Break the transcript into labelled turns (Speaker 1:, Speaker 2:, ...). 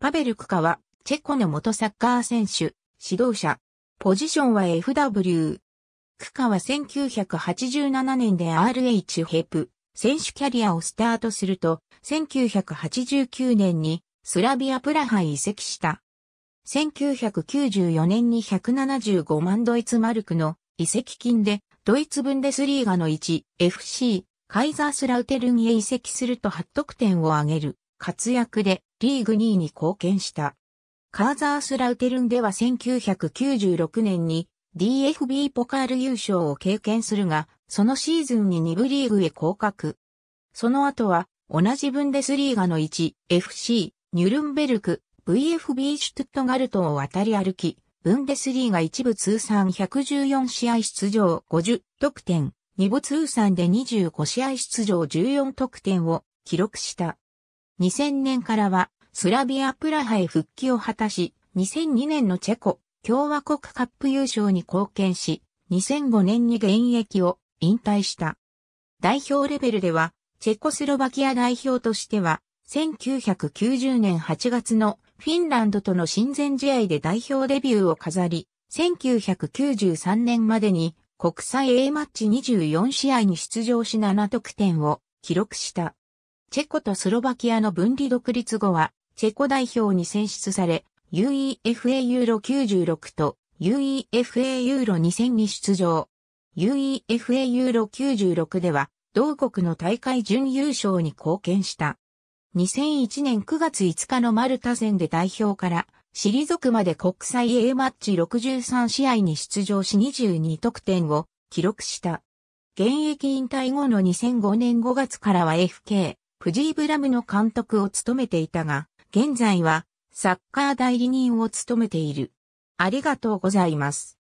Speaker 1: パベル・クカは、チェコの元サッカー選手、指導者。ポジションは FW。クカは1987年で RH ヘプ、選手キャリアをスタートすると、1989年にスラビアプラハ移籍した。1994年に175万ドイツマルクの移籍金で、ドイツブンデスリーガの1、FC、カイザースラウテルンへ移籍すると8得点を挙げる。活躍でリーグ2位に貢献した。カーザースラウテルンでは1996年に DFB ポカール優勝を経験するが、そのシーズンに2部リーグへ降格。その後は、同じブンデスリーガの1、FC、ニュルンベルク、VFB シュトゥットガルトを渡り歩き、ブンデスリーガ1部通算114試合出場50得点、2部通算で25試合出場14得点を記録した。2000年からはスラビアプラハへ復帰を果たし、2002年のチェコ共和国カップ優勝に貢献し、2005年に現役を引退した。代表レベルでは、チェコスロバキア代表としては、1990年8月のフィンランドとの親善試合で代表デビューを飾り、1993年までに国際 A マッチ24試合に出場し7得点を記録した。チェコとスロバキアの分離独立後は、チェコ代表に選出され、UEFA ユーロ96と UEFA ユーロ2000に出場。UEFA ユーロ96では、同国の大会準優勝に貢献した。2001年9月5日のマルタ戦で代表から、退くまで国際 A マッチ63試合に出場し22得点を記録した。現役引退後の2005年5月からは FK、藤井ブラムの監督を務めていたが、現在はサッカー代理人を務めている。ありがとうございます。